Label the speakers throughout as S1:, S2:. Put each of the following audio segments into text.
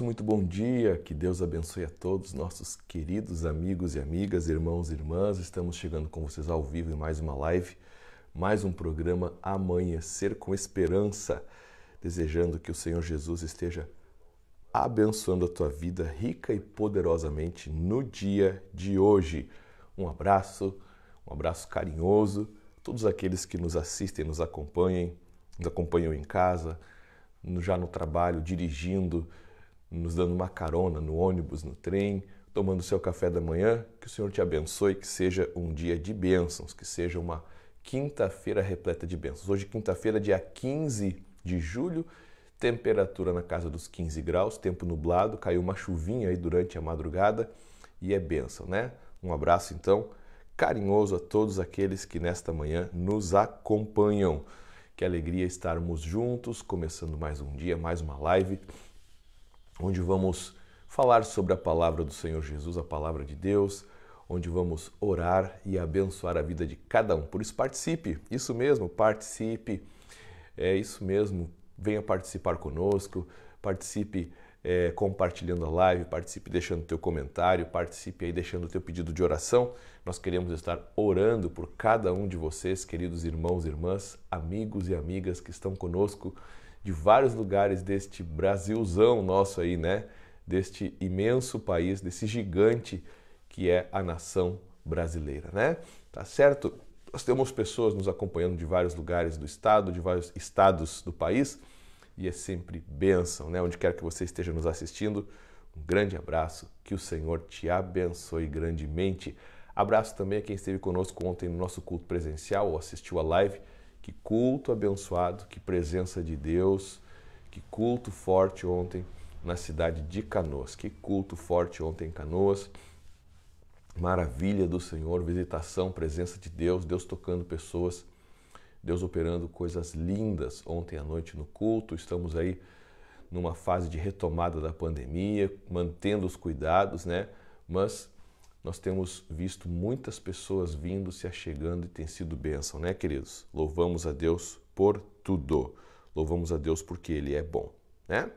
S1: nosso muito bom dia, que Deus abençoe a todos nossos queridos amigos e amigas, irmãos e irmãs. Estamos chegando com vocês ao vivo em mais uma live, mais um programa Amanhecer com Esperança. Desejando que o Senhor Jesus esteja abençoando a tua vida rica e poderosamente no dia de hoje. Um abraço, um abraço carinhoso todos aqueles que nos assistem, nos acompanhem, nos acompanham em casa, já no trabalho, dirigindo, nos dando uma carona no ônibus, no trem, tomando seu café da manhã. Que o Senhor te abençoe, que seja um dia de bênçãos, que seja uma quinta-feira repleta de bênçãos. Hoje, quinta-feira, dia 15 de julho, temperatura na casa dos 15 graus, tempo nublado, caiu uma chuvinha aí durante a madrugada e é bênção, né? Um abraço então carinhoso a todos aqueles que nesta manhã nos acompanham. Que alegria estarmos juntos, começando mais um dia, mais uma live onde vamos falar sobre a palavra do Senhor Jesus, a palavra de Deus, onde vamos orar e abençoar a vida de cada um. Por isso, participe, isso mesmo, participe, é isso mesmo, venha participar conosco, participe. É, compartilhando a live, participe deixando teu comentário, participe aí deixando o teu pedido de oração. Nós queremos estar orando por cada um de vocês, queridos irmãos e irmãs, amigos e amigas que estão conosco de vários lugares deste Brasilzão nosso aí, né? Deste imenso país, desse gigante que é a nação brasileira, né? Tá certo? Nós temos pessoas nos acompanhando de vários lugares do estado, de vários estados do país, e é sempre bênção, né? Onde quer que você esteja nos assistindo, um grande abraço, que o Senhor te abençoe grandemente. Abraço também a quem esteve conosco ontem no nosso culto presencial ou assistiu a live. Que culto abençoado, que presença de Deus, que culto forte ontem na cidade de Canoas. Que culto forte ontem em Canoas. Maravilha do Senhor, visitação, presença de Deus, Deus tocando pessoas, Deus operando coisas lindas ontem à noite no culto. Estamos aí numa fase de retomada da pandemia, mantendo os cuidados, né? Mas nós temos visto muitas pessoas vindo, se achegando e tem sido bênção, né, queridos? Louvamos a Deus por tudo. Louvamos a Deus porque Ele é bom, né?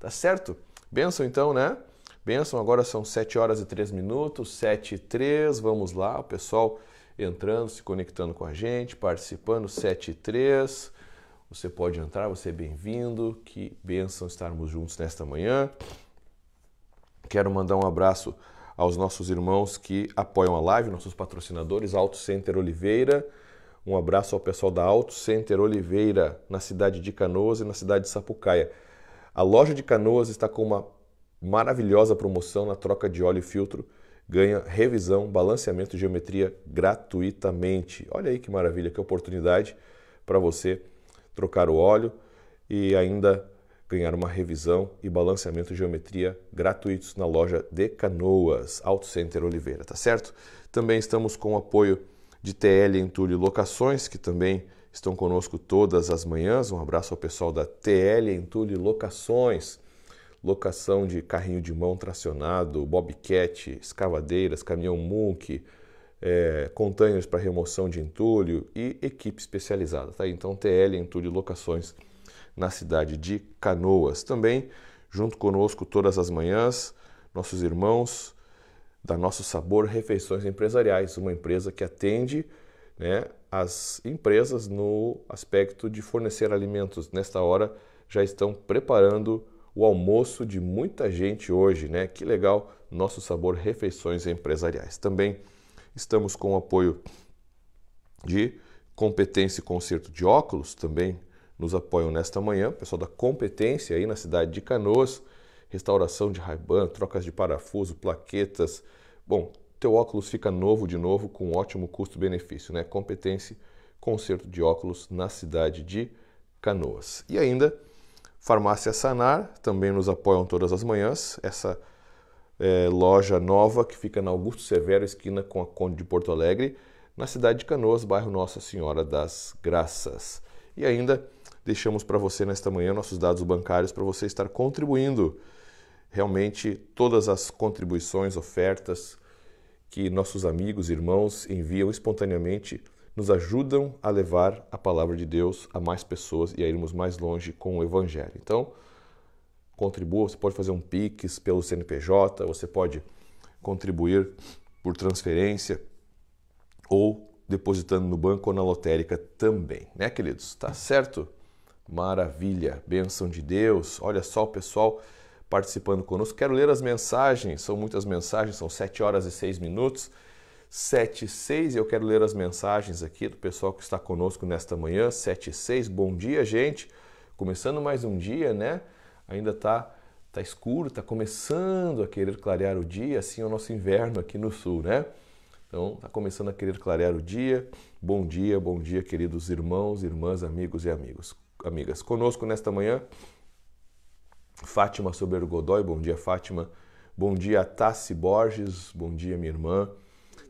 S1: Tá certo? Bênção então, né? Bênção, agora são 7 horas e 3 minutos, 7 e 3, vamos lá, o pessoal entrando, se conectando com a gente, participando, 7 e 3. Você pode entrar, você é bem-vindo, que bênção estarmos juntos nesta manhã. Quero mandar um abraço aos nossos irmãos que apoiam a live, nossos patrocinadores, Auto Center Oliveira. Um abraço ao pessoal da Auto Center Oliveira, na cidade de Canoas e na cidade de Sapucaia. A loja de Canoas está com uma maravilhosa promoção na troca de óleo e filtro. Ganha revisão, balanceamento e geometria gratuitamente. Olha aí que maravilha, que oportunidade para você trocar o óleo e ainda ganhar uma revisão e balanceamento de geometria gratuitos na loja de Canoas, Auto Center Oliveira, tá certo? Também estamos com o apoio de TL Entulho Locações, que também estão conosco todas as manhãs. Um abraço ao pessoal da TL Entulho Locações. Locação de carrinho de mão tracionado, bobcat, escavadeiras, caminhão Munk, é, para remoção de entulho e equipe especializada. Tá? Então, TL Entulho Locações na cidade de Canoas. Também, junto conosco todas as manhãs, nossos irmãos da Nosso Sabor Refeições Empresariais, uma empresa que atende né, as empresas no aspecto de fornecer alimentos. Nesta hora, já estão preparando o almoço de muita gente hoje, né? Que legal, Nosso Sabor Refeições Empresariais. Também estamos com o apoio de Competência e Concerto de Óculos, também nos apoiam nesta manhã, pessoal da competência aí na cidade de Canoas, restauração de Ray-Ban, trocas de parafuso, plaquetas. Bom, teu óculos fica novo de novo com ótimo custo-benefício, né? Competência, conserto de óculos na cidade de Canoas. E ainda, Farmácia Sanar, também nos apoiam todas as manhãs. Essa é, loja nova que fica na Augusto Severo, esquina com a Conde de Porto Alegre, na cidade de Canoas, bairro Nossa Senhora das Graças. E ainda deixamos para você nesta manhã nossos dados bancários para você estar contribuindo. Realmente, todas as contribuições, ofertas que nossos amigos, irmãos enviam espontaneamente nos ajudam a levar a palavra de Deus a mais pessoas e a irmos mais longe com o Evangelho. Então, contribua, você pode fazer um PIX pelo CNPJ, você pode contribuir por transferência ou depositando no banco ou na lotérica também, né, queridos? Tá certo? Maravilha, bênção de Deus. Olha só o pessoal participando conosco. Quero ler as mensagens, são muitas mensagens, são 7 horas e 6 minutos. 7 e 6, eu quero ler as mensagens aqui do pessoal que está conosco nesta manhã. 7 e 6, bom dia, gente. Começando mais um dia, né? Ainda tá, tá escuro, tá começando a querer clarear o dia, assim é o nosso inverno aqui no sul, né? Então, está começando a querer clarear o dia. Bom dia, bom dia, queridos irmãos, irmãs, amigos e amigos, amigas. Conosco nesta manhã, Fátima Sober Godoy. Bom dia, Fátima. Bom dia, Tassi Borges. Bom dia, minha irmã.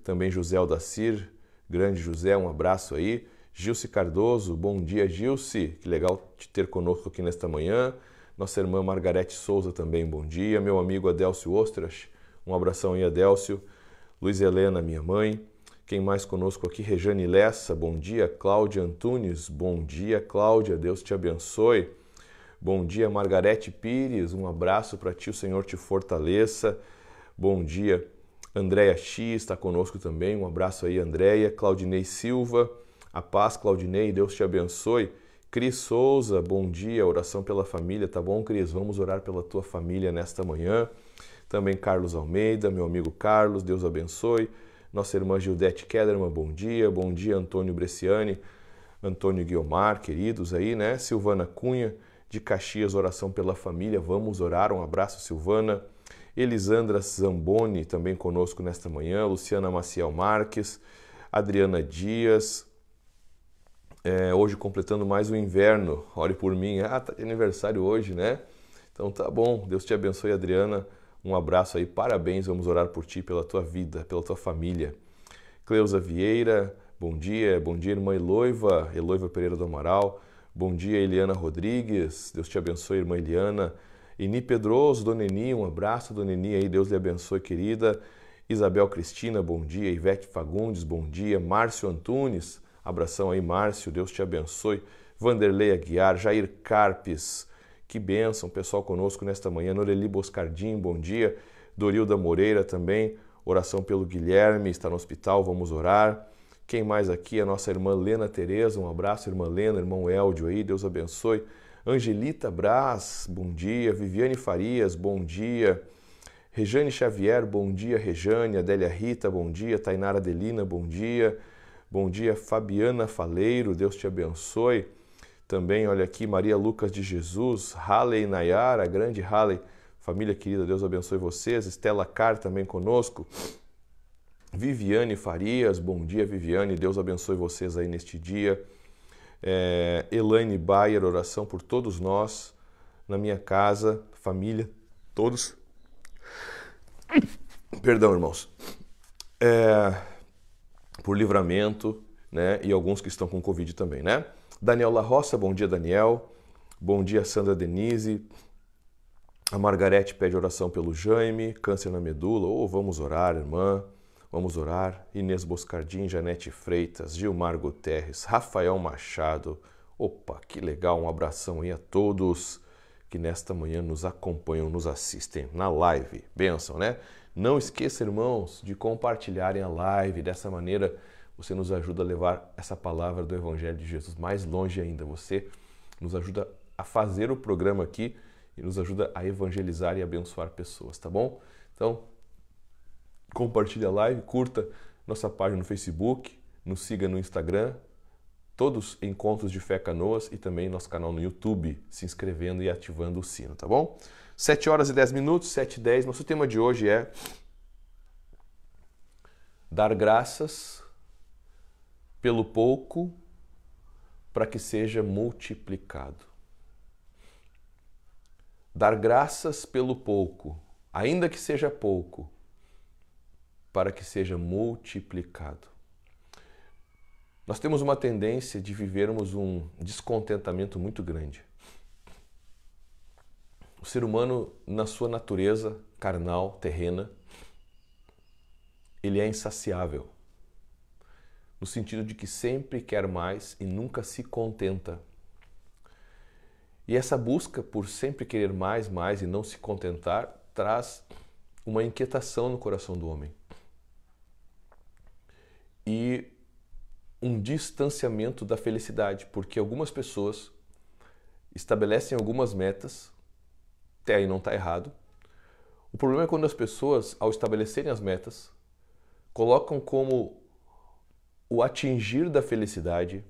S1: Também José Aldacir. Grande José, um abraço aí. Gilce Cardoso. Bom dia, Gilce. Que legal te ter conosco aqui nesta manhã. Nossa irmã Margarete Souza também, bom dia. Meu amigo Adélcio Ostras. Um abração aí, Adélcio. Luiz Helena, minha mãe. Quem mais conosco aqui? Rejane Lessa, bom dia. Cláudia Antunes, bom dia. Cláudia, Deus te abençoe. Bom dia, Margarete Pires, um abraço para ti, o Senhor te fortaleça. Bom dia, Andréia X está conosco também, um abraço aí, Andréia. Claudinei Silva, a paz, Claudinei, Deus te abençoe. Cris Souza, bom dia, oração pela família, tá bom, Cris? Vamos orar pela tua família nesta manhã também Carlos Almeida, meu amigo Carlos, Deus abençoe. Nossa irmã Gildete Kellerman, bom dia. Bom dia, Antônio Bresciani, Antônio Guiomar, queridos aí, né? Silvana Cunha, de Caxias, oração pela família. Vamos orar. Um abraço, Silvana. Elisandra Zamboni, também conosco nesta manhã. Luciana Maciel Marques, Adriana Dias. É, hoje completando mais o um inverno. Ore por mim. Ah, tá de aniversário hoje, né? Então tá bom. Deus te abençoe, Adriana. Um abraço aí, parabéns, vamos orar por ti, pela tua vida, pela tua família. Cleusa Vieira, bom dia. Bom dia, irmã Eloiva, Eloiva Pereira do Amaral. Bom dia, Eliana Rodrigues. Deus te abençoe, irmã Eliana. Eni Pedroso, Dona Eni, um abraço, Dona Eni aí, Deus lhe abençoe, querida. Isabel Cristina, bom dia. Ivete Fagundes, bom dia. Márcio Antunes, abração aí, Márcio, Deus te abençoe. Vanderlei Aguiar, Jair Carpes, que bênção, pessoal conosco nesta manhã. Noreli Boscardim, bom dia. Dorilda Moreira também, oração pelo Guilherme, está no hospital, vamos orar. Quem mais aqui? A nossa irmã Lena Tereza, um abraço, irmã Lena, irmão Eldio aí, Deus abençoe. Angelita Braz, bom dia. Viviane Farias, bom dia. Rejane Xavier, bom dia. Rejane, Adélia Rita, bom dia. Tainara Delina, bom dia. Bom dia, Fabiana Faleiro, Deus te abençoe. Também, olha aqui, Maria Lucas de Jesus, Halley Nayara, grande Halley, família querida, Deus abençoe vocês. Estela Car também conosco. Viviane Farias, bom dia Viviane, Deus abençoe vocês aí neste dia. É, Elaine Bayer, oração por todos nós, na minha casa, família, todos. Perdão, irmãos. É, por livramento, né? E alguns que estão com Covid também, né? Daniel La Roça, bom dia, Daniel. Bom dia, Sandra Denise. A Margarete pede oração pelo Jaime, câncer na medula. Ou oh, vamos orar, irmã. Vamos orar. Inês Boscardim, Janete Freitas, Gilmar Guterres, Rafael Machado. Opa, que legal. Um abração aí a todos que nesta manhã nos acompanham, nos assistem na live. Benção, né? Não esqueça, irmãos, de compartilharem a live dessa maneira você nos ajuda a levar essa palavra do Evangelho de Jesus mais longe ainda. Você nos ajuda a fazer o programa aqui e nos ajuda a evangelizar e abençoar pessoas, tá bom? Então, compartilhe a live, curta nossa página no Facebook, nos siga no Instagram, todos Encontros de Fé Canoas e também nosso canal no YouTube, se inscrevendo e ativando o sino, tá bom? 7 horas e 10 minutos, 7 e 10. Nosso tema de hoje é dar graças pelo pouco para que seja multiplicado. Dar graças pelo pouco, ainda que seja pouco, para que seja multiplicado. Nós temos uma tendência de vivermos um descontentamento muito grande. O ser humano, na sua natureza carnal, terrena, ele é insaciável no sentido de que sempre quer mais e nunca se contenta. E essa busca por sempre querer mais, mais e não se contentar traz uma inquietação no coração do homem e um distanciamento da felicidade, porque algumas pessoas estabelecem algumas metas, até aí não está errado. O problema é quando as pessoas, ao estabelecerem as metas, colocam como o atingir da felicidade,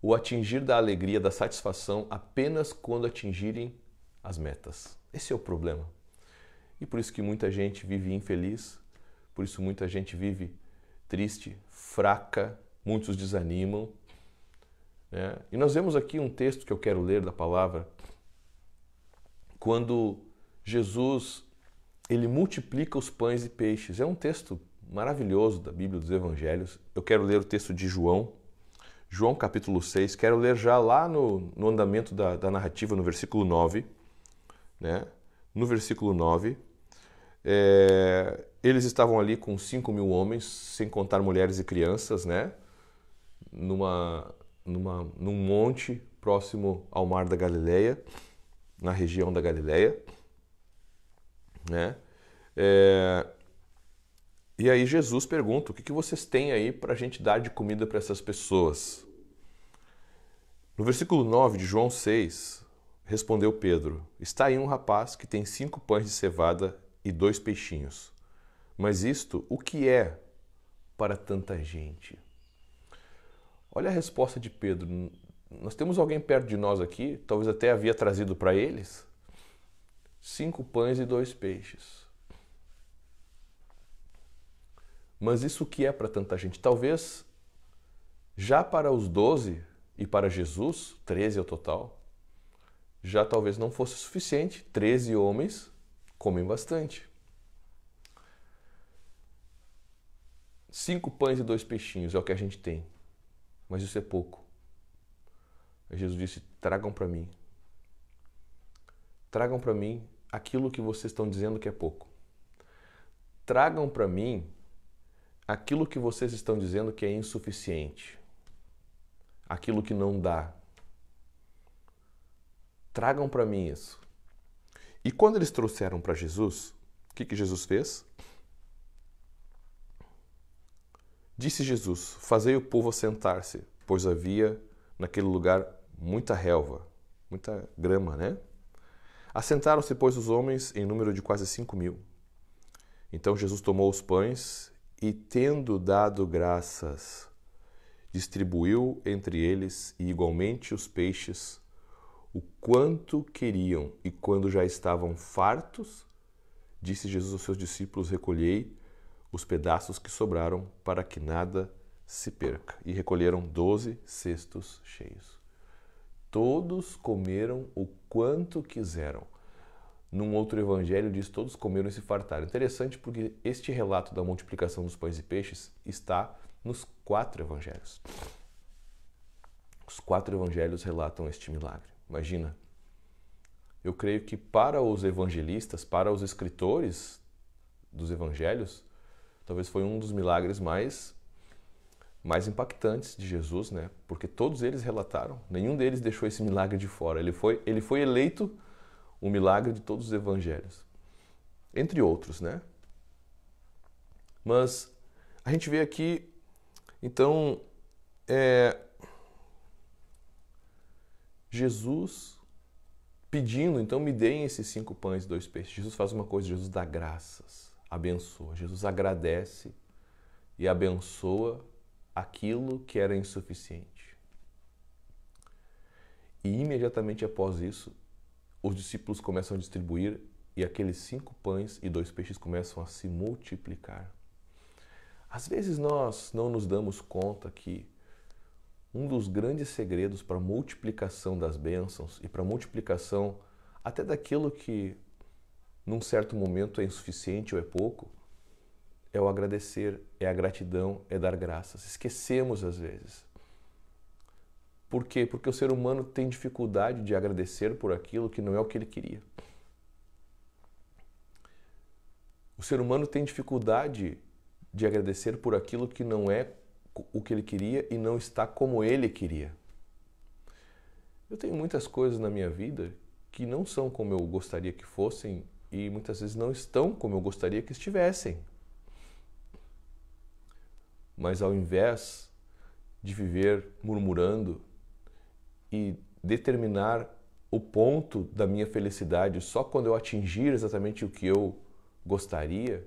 S1: o atingir da alegria, da satisfação apenas quando atingirem as metas. Esse é o problema. E por isso que muita gente vive infeliz, por isso muita gente vive triste, fraca, muitos desanimam. Né? E nós vemos aqui um texto que eu quero ler da palavra, quando Jesus ele multiplica os pães e peixes. É um texto maravilhoso da Bíblia dos Evangelhos. Eu quero ler o texto de João, João capítulo 6. Quero ler já lá no, no andamento da, da, narrativa, no versículo 9. Né? No versículo 9, é, eles estavam ali com 5 mil homens, sem contar mulheres e crianças, né? numa, numa, num monte próximo ao mar da Galileia, na região da Galileia. Né? É, e aí Jesus pergunta: o que, que vocês têm aí para a gente dar de comida para essas pessoas? No versículo 9 de João 6, respondeu Pedro: Está aí um rapaz que tem cinco pães de cevada e dois peixinhos. Mas isto o que é para tanta gente? Olha a resposta de Pedro. Nós temos alguém perto de nós aqui, talvez até havia trazido para eles, cinco pães e dois peixes. Mas isso que é para tanta gente? Talvez já para os doze e para Jesus, 13 ao é total, já talvez não fosse suficiente. 13 homens comem bastante. Cinco pães e dois peixinhos é o que a gente tem, mas isso é pouco. Jesus disse: tragam para mim. Tragam para mim aquilo que vocês estão dizendo que é pouco. Tragam para mim aquilo que vocês estão dizendo que é insuficiente, aquilo que não dá. Tragam para mim isso. E quando eles trouxeram para Jesus, o que, que Jesus fez? Disse Jesus: Fazei o povo assentar-se, pois havia naquele lugar muita relva, muita grama, né? Assentaram-se, pois, os homens em número de quase cinco mil. Então Jesus tomou os pães e, tendo dado graças, distribuiu entre eles e igualmente os peixes o quanto queriam, e quando já estavam fartos, disse Jesus aos seus discípulos: Recolhei os pedaços que sobraram, para que nada se perca. E recolheram doze cestos cheios. Todos comeram o quanto quiseram, num outro evangelho diz: Todos comeram e se fartaram. Interessante porque este relato da multiplicação dos pães e peixes está nos quatro evangelhos. Os quatro evangelhos relatam este milagre. Imagina. Eu creio que para os evangelistas, para os escritores dos evangelhos, talvez foi um dos milagres mais mais impactantes de Jesus, né? Porque todos eles relataram, nenhum deles deixou esse milagre de fora. Ele foi, ele foi eleito o milagre de todos os evangelhos, entre outros, né? Mas a gente vê aqui, então, é, Jesus pedindo, então me deem esses cinco pães e dois peixes. Jesus faz uma coisa, Jesus dá graças, abençoa. Jesus agradece e abençoa aquilo que era insuficiente. E imediatamente após isso, os discípulos começam a distribuir e aqueles cinco pães e dois peixes começam a se multiplicar. Às vezes nós não nos damos conta que um dos grandes segredos para a multiplicação das bênçãos e para a multiplicação até daquilo que num certo momento é insuficiente ou é pouco, é o agradecer, é a gratidão, é dar graças. Esquecemos às vezes por quê? Porque o ser humano tem dificuldade de agradecer por aquilo que não é o que ele queria. O ser humano tem dificuldade de agradecer por aquilo que não é o que ele queria e não está como ele queria. Eu tenho muitas coisas na minha vida que não são como eu gostaria que fossem e muitas vezes não estão como eu gostaria que estivessem. Mas ao invés de viver murmurando, e determinar o ponto da minha felicidade só quando eu atingir exatamente o que eu gostaria,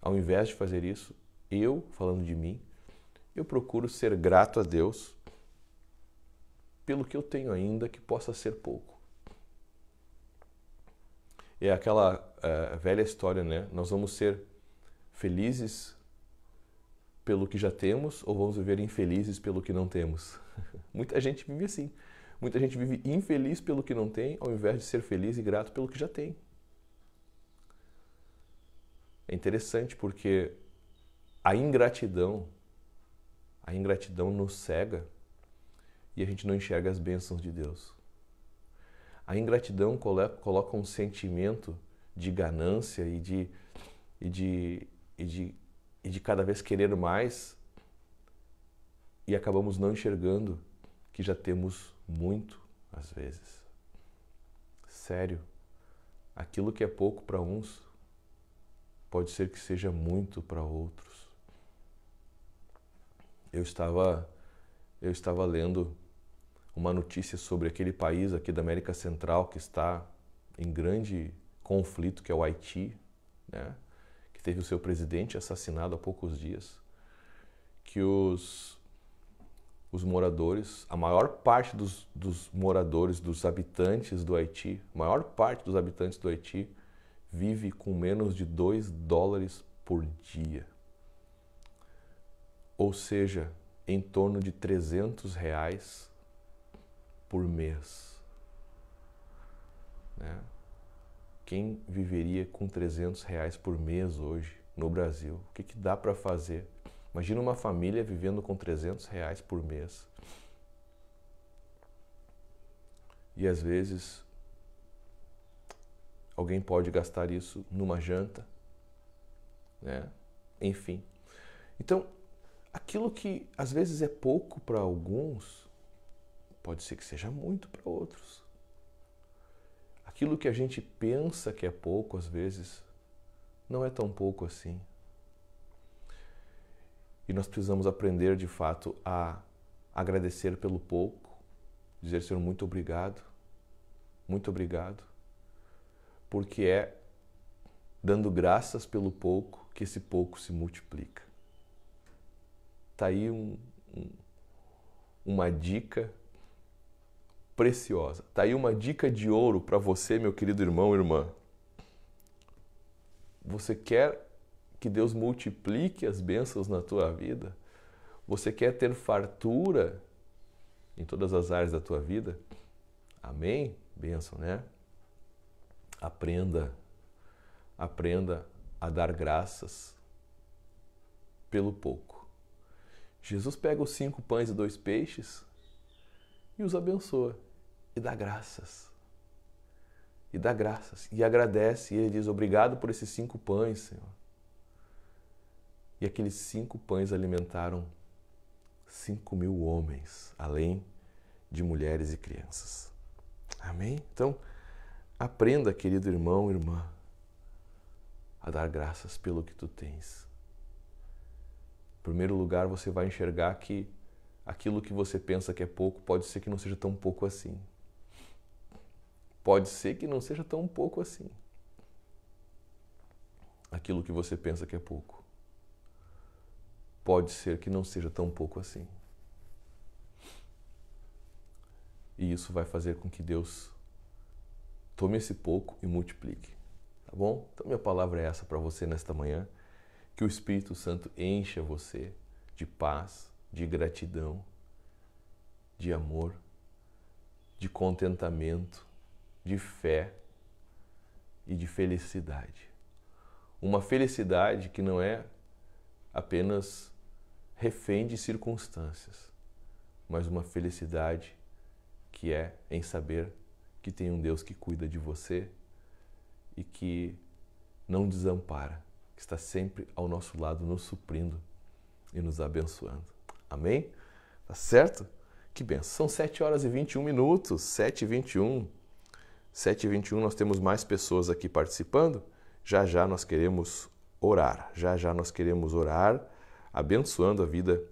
S1: ao invés de fazer isso, eu, falando de mim, eu procuro ser grato a Deus pelo que eu tenho ainda que possa ser pouco. É aquela uh, velha história, né? Nós vamos ser felizes pelo que já temos ou vamos viver infelizes pelo que não temos? Muita gente vive assim. Muita gente vive infeliz pelo que não tem, ao invés de ser feliz e grato pelo que já tem. É interessante porque a ingratidão, a ingratidão nos cega e a gente não enxerga as bênçãos de Deus. A ingratidão coloca um sentimento de ganância e de, e de, e de, e de cada vez querer mais e acabamos não enxergando que já temos muito às vezes. Sério, aquilo que é pouco para uns pode ser que seja muito para outros. Eu estava eu estava lendo uma notícia sobre aquele país aqui da América Central que está em grande conflito, que é o Haiti, né? que teve o seu presidente assassinado há poucos dias, que os os moradores, a maior parte dos, dos, moradores, dos habitantes do Haiti, a maior parte dos habitantes do Haiti vive com menos de 2 dólares por dia. Ou seja, em torno de 300 reais por mês. Né? Quem viveria com 300 reais por mês hoje no Brasil? O que, que dá para fazer Imagina uma família vivendo com 300 reais por mês. E às vezes alguém pode gastar isso numa janta, né? Enfim. Então, aquilo que às vezes é pouco para alguns, pode ser que seja muito para outros. Aquilo que a gente pensa que é pouco, às vezes, não é tão pouco assim. E nós precisamos aprender de fato a agradecer pelo pouco, dizer Senhor muito obrigado, muito obrigado, porque é dando graças pelo pouco que esse pouco se multiplica. Tá aí um, um, uma dica preciosa. Tá aí uma dica de ouro para você, meu querido irmão, e irmã. Você quer que Deus multiplique as bênçãos na tua vida? Você quer ter fartura em todas as áreas da tua vida? Amém? Bênção, né? Aprenda, aprenda a dar graças pelo pouco. Jesus pega os cinco pães e dois peixes e os abençoa e dá graças. E dá graças e agradece. E ele diz: Obrigado por esses cinco pães, Senhor. E aqueles cinco pães alimentaram cinco mil homens, além de mulheres e crianças. Amém? Então, aprenda, querido irmão, irmã, a dar graças pelo que tu tens. Em primeiro lugar, você vai enxergar que aquilo que você pensa que é pouco pode ser que não seja tão pouco assim. Pode ser que não seja tão pouco assim. Aquilo que você pensa que é pouco pode ser que não seja tão pouco assim. E isso vai fazer com que Deus tome esse pouco e multiplique. Tá bom? Então, minha palavra é essa para você nesta manhã: que o Espírito Santo encha você de paz, de gratidão, de amor, de contentamento, de fé e de felicidade. Uma felicidade que não é apenas refém de circunstâncias, mas uma felicidade que é em saber que tem um Deus que cuida de você e que não desampara, que está sempre ao nosso lado, nos suprindo e nos abençoando. Amém? Tá certo? Que benção. São 7 horas e 21 minutos, 7 e 21. 7 e 21 nós temos mais pessoas aqui participando. Já já nós queremos orar. Já já nós queremos orar abençoando a vida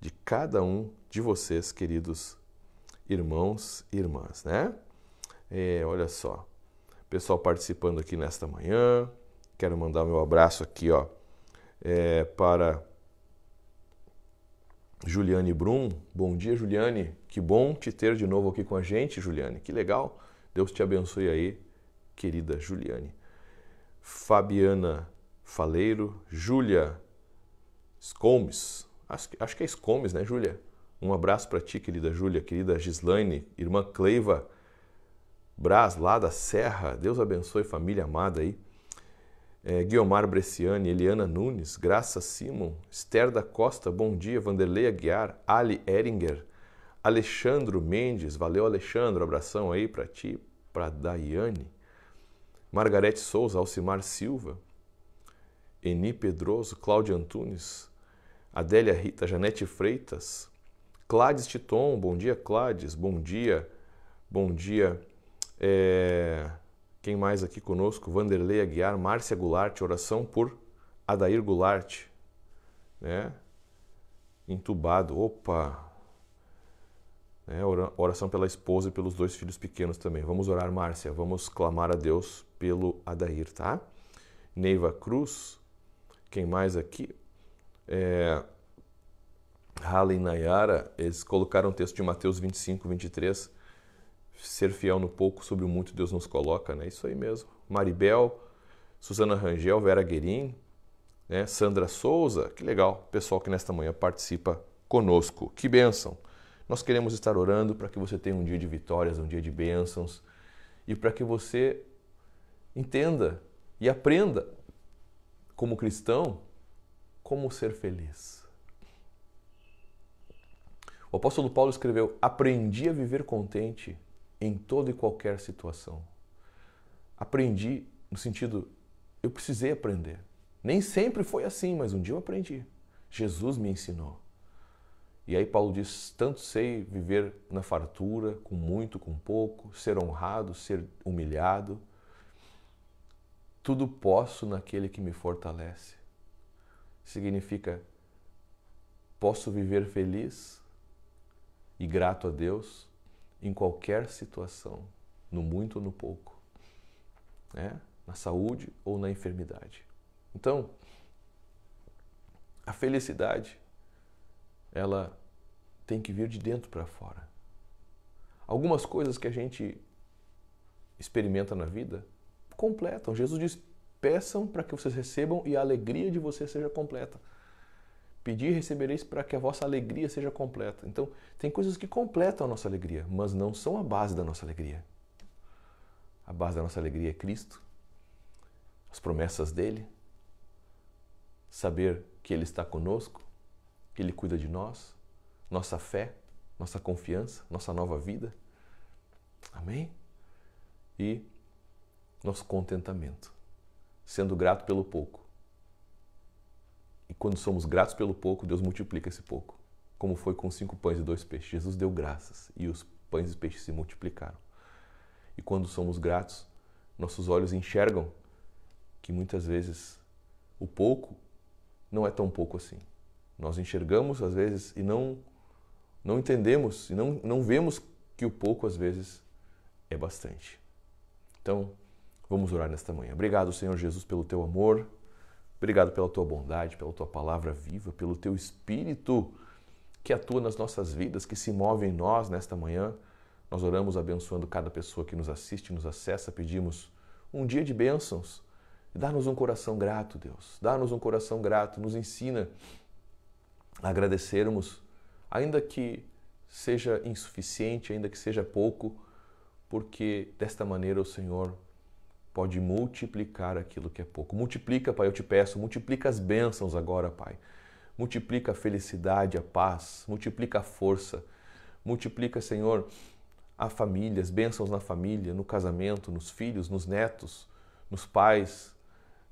S1: de cada um de vocês, queridos irmãos e irmãs, né? É, olha só, pessoal participando aqui nesta manhã, quero mandar meu abraço aqui, ó, é, para Juliane Brum. Bom dia, Juliane. Que bom te ter de novo aqui com a gente, Juliane. Que legal. Deus te abençoe aí, querida Juliane. Fabiana Faleiro, Júlia Escomes, acho que é Escomes, né, Júlia? Um abraço para ti, querida Júlia, querida Gislaine, irmã Cleiva Braz, lá da Serra. Deus abençoe, família amada aí. É, Guiomar Bresciani, Eliana Nunes, Graça Simon, Esther da Costa, bom dia, Vanderlei Aguiar, Ali Eringer, Alexandro Mendes, valeu Alexandro, abração aí para ti, para Daiane, Margarete Souza, Alcimar Silva, Eni Pedroso, Cláudia Antunes, Adélia Rita Janete Freitas, Clades Titon, bom dia Clades, bom dia, bom dia. É... Quem mais aqui conosco? Vanderlei Aguiar, Márcia Goulart, oração por Adair Goulart, né? Entubado, opa! É, oração pela esposa e pelos dois filhos pequenos também. Vamos orar, Márcia, vamos clamar a Deus pelo Adair, tá? Neiva Cruz, quem mais aqui? é, Halley e Nayara, eles colocaram o texto de Mateus 25, 23, ser fiel no pouco, sobre o muito Deus nos coloca, né? Isso aí mesmo. Maribel, Suzana Rangel, Vera Guerin, né? Sandra Souza, que legal, pessoal que nesta manhã participa conosco. Que bênção! Nós queremos estar orando para que você tenha um dia de vitórias, um dia de bênçãos e para que você entenda e aprenda como cristão como ser feliz. O apóstolo Paulo escreveu: Aprendi a viver contente em toda e qualquer situação. Aprendi no sentido, eu precisei aprender. Nem sempre foi assim, mas um dia eu aprendi. Jesus me ensinou. E aí Paulo diz: tanto sei viver na fartura, com muito, com pouco, ser honrado, ser humilhado. Tudo posso naquele que me fortalece significa posso viver feliz e grato a Deus em qualquer situação, no muito ou no pouco, né? na saúde ou na enfermidade. Então, a felicidade ela tem que vir de dentro para fora. Algumas coisas que a gente experimenta na vida completam. Jesus diz: Peçam para que vocês recebam e a alegria de vocês seja completa. Pedir e recebereis para que a vossa alegria seja completa. Então, tem coisas que completam a nossa alegria, mas não são a base da nossa alegria. A base da nossa alegria é Cristo, as promessas dele, saber que ele está conosco, que ele cuida de nós, nossa fé, nossa confiança, nossa nova vida. Amém? E nosso contentamento sendo grato pelo pouco. E quando somos gratos pelo pouco, Deus multiplica esse pouco. Como foi com cinco pães e dois peixes. Jesus deu graças e os pães e peixes se multiplicaram. E quando somos gratos, nossos olhos enxergam que muitas vezes o pouco não é tão pouco assim. Nós enxergamos às vezes e não não entendemos e não não vemos que o pouco às vezes é bastante. Então, Vamos orar nesta manhã. Obrigado, Senhor Jesus, pelo teu amor. Obrigado pela tua bondade, pela tua palavra viva, pelo teu espírito que atua nas nossas vidas, que se move em nós nesta manhã. Nós oramos abençoando cada pessoa que nos assiste, nos acessa, pedimos um dia de bênçãos. Dá-nos um coração grato, Deus. Dá-nos um coração grato, nos ensina a agradecermos, ainda que seja insuficiente, ainda que seja pouco, porque desta maneira o Senhor pode multiplicar aquilo que é pouco. Multiplica, Pai, eu te peço, multiplica as bênçãos agora, Pai. Multiplica a felicidade, a paz, multiplica a força. Multiplica, Senhor, a família, as bênçãos na família, no casamento, nos filhos, nos netos, nos pais,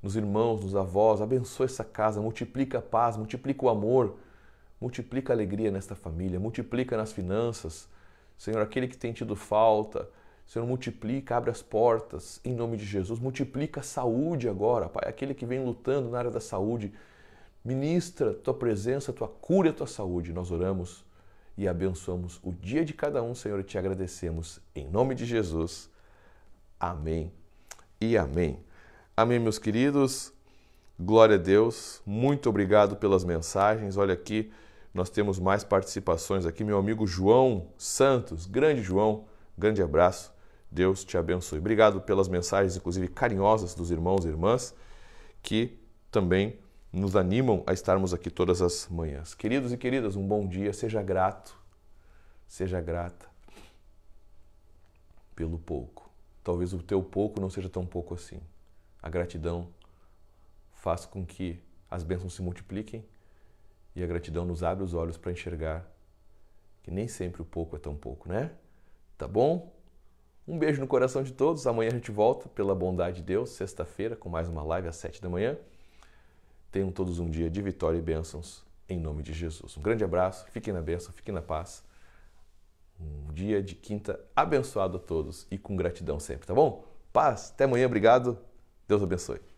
S1: nos irmãos, nos avós. Abençoa essa casa, multiplica a paz, multiplica o amor, multiplica a alegria nesta família, multiplica nas finanças. Senhor, aquele que tem tido falta, Senhor, multiplica, abre as portas em nome de Jesus. Multiplica a saúde agora, Pai. Aquele que vem lutando na área da saúde, ministra tua presença, tua cura e tua saúde. Nós oramos e abençoamos o dia de cada um, Senhor, e te agradecemos em nome de Jesus. Amém e amém. Amém, meus queridos. Glória a Deus. Muito obrigado pelas mensagens. Olha aqui, nós temos mais participações aqui. Meu amigo João Santos, grande João, grande abraço Deus te abençoe. Obrigado pelas mensagens, inclusive carinhosas, dos irmãos e irmãs que também nos animam a estarmos aqui todas as manhãs. Queridos e queridas, um bom dia. Seja grato, seja grata pelo pouco. Talvez o teu pouco não seja tão pouco assim. A gratidão faz com que as bênçãos se multipliquem e a gratidão nos abre os olhos para enxergar que nem sempre o pouco é tão pouco, né? Tá bom? Um beijo no coração de todos. Amanhã a gente volta, pela bondade de Deus, sexta-feira, com mais uma live às sete da manhã. Tenham todos um dia de vitória e bênçãos, em nome de Jesus. Um grande abraço, fiquem na bênção, fiquem na paz. Um dia de quinta abençoado a todos e com gratidão sempre, tá bom? Paz, até amanhã, obrigado. Deus abençoe.